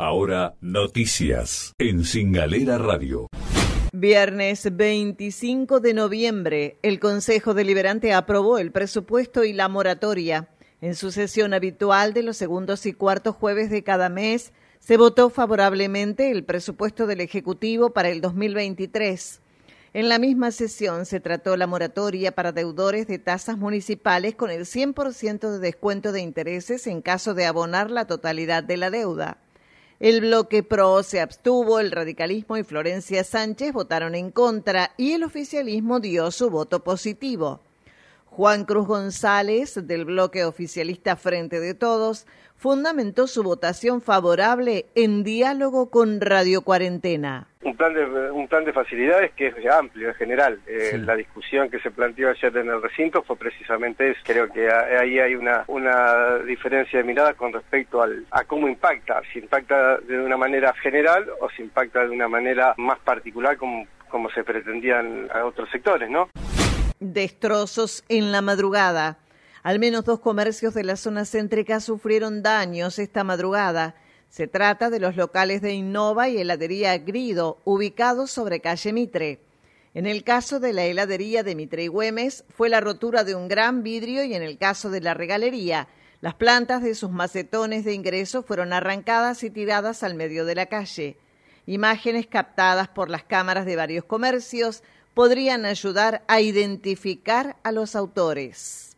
Ahora, noticias en Singalera Radio. Viernes 25 de noviembre, el Consejo Deliberante aprobó el presupuesto y la moratoria. En su sesión habitual de los segundos y cuartos jueves de cada mes, se votó favorablemente el presupuesto del Ejecutivo para el 2023. En la misma sesión se trató la moratoria para deudores de tasas municipales con el 100% de descuento de intereses en caso de abonar la totalidad de la deuda. El bloque PRO se abstuvo, el radicalismo y Florencia Sánchez votaron en contra y el oficialismo dio su voto positivo. Juan Cruz González, del bloque oficialista Frente de Todos, fundamentó su votación favorable en diálogo con Radio Cuarentena. Un plan de, un plan de facilidades que es amplio, en general. Eh, la discusión que se planteó ayer en el recinto fue precisamente eso. Creo que ahí hay una, diferencia de mirada con respecto a cómo impacta, si impacta de una manera general o si impacta de una manera más particular como como se pretendían a otros sectores, ¿no? Destrozos en la madrugada. Al menos dos comercios de la zona céntrica sufrieron daños esta madrugada. Se trata de los locales de Innova y Heladería Grido, ubicados sobre calle Mitre. En el caso de la heladería de Mitre y Güemes, fue la rotura de un gran vidrio y en el caso de la regalería, las plantas de sus macetones de ingreso fueron arrancadas y tiradas al medio de la calle. Imágenes captadas por las cámaras de varios comercios podrían ayudar a identificar a los autores.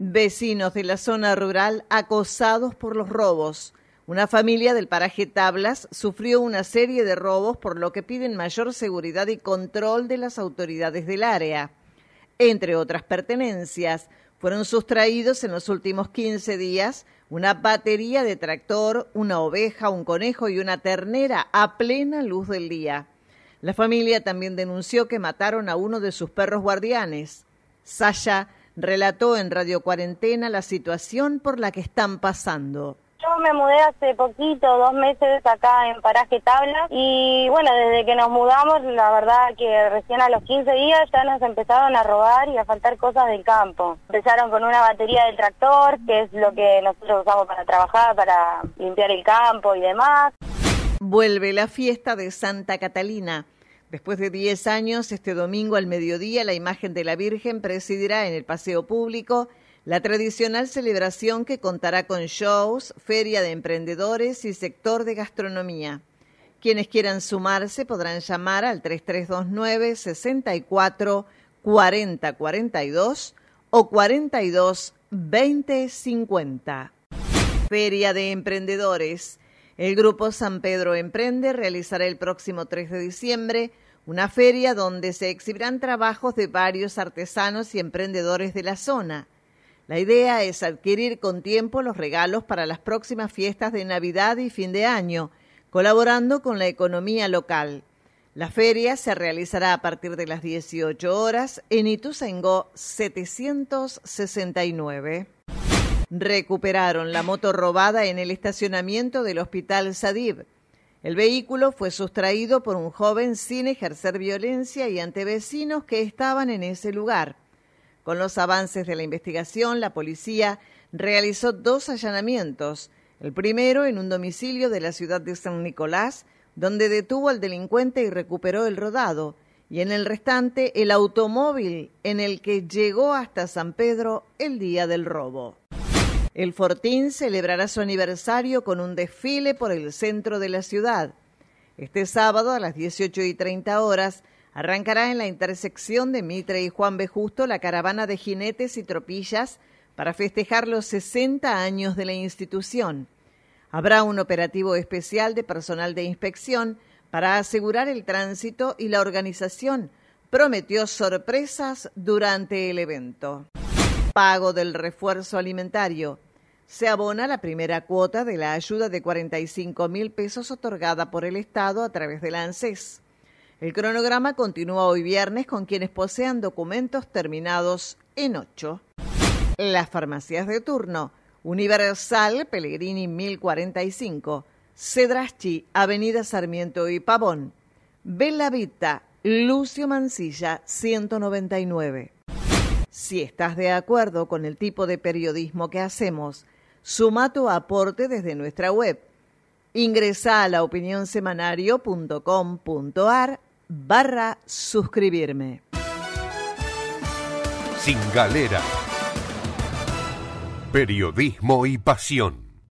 Vecinos de la zona rural acosados por los robos. Una familia del paraje Tablas sufrió una serie de robos por lo que piden mayor seguridad y control de las autoridades del área. Entre otras pertenencias, fueron sustraídos en los últimos 15 días una batería de tractor, una oveja, un conejo y una ternera a plena luz del día. La familia también denunció que mataron a uno de sus perros guardianes. Saya relató en Radio Cuarentena la situación por la que están pasando. Yo me mudé hace poquito, dos meses acá en Paraje Tabla y bueno, desde que nos mudamos, la verdad que recién a los 15 días ya nos empezaron a robar y a faltar cosas del campo. Empezaron con una batería del tractor, que es lo que nosotros usamos para trabajar, para limpiar el campo y demás. Vuelve la fiesta de Santa Catalina. Después de 10 años, este domingo al mediodía, la imagen de la Virgen presidirá en el paseo público la tradicional celebración que contará con shows, feria de emprendedores y sector de gastronomía. Quienes quieran sumarse podrán llamar al 3329 64 o 42 Feria de Emprendedores. El grupo San Pedro Emprende realizará el próximo 3 de diciembre una feria donde se exhibirán trabajos de varios artesanos y emprendedores de la zona. La idea es adquirir con tiempo los regalos para las próximas fiestas de Navidad y fin de año, colaborando con la economía local. La feria se realizará a partir de las 18 horas en Ituzaingó 769. Recuperaron la moto robada en el estacionamiento del Hospital Sadib. El vehículo fue sustraído por un joven sin ejercer violencia y ante vecinos que estaban en ese lugar. Con los avances de la investigación, la policía realizó dos allanamientos. El primero en un domicilio de la ciudad de San Nicolás, donde detuvo al delincuente y recuperó el rodado, y en el restante el automóvil en el que llegó hasta San Pedro el día del robo. El Fortín celebrará su aniversario con un desfile por el centro de la ciudad. Este sábado a las 18 y 30 horas arrancará en la intersección de Mitre y Juan B. Justo la caravana de jinetes y tropillas para festejar los 60 años de la institución. Habrá un operativo especial de personal de inspección para asegurar el tránsito y la organización prometió sorpresas durante el evento pago del refuerzo alimentario. Se abona la primera cuota de la ayuda de 45 mil pesos otorgada por el Estado a través de la ANSES. El cronograma continúa hoy viernes con quienes posean documentos terminados en ocho. Las farmacias de turno. Universal Pellegrini 1045, Cedraschi, Avenida Sarmiento y Pavón, Bellavita, Lucio Mancilla 199. Si estás de acuerdo con el tipo de periodismo que hacemos, suma tu aporte desde nuestra web. Ingresa a laopinionsemanario.com.ar barra suscribirme. Sin galera. Periodismo y pasión.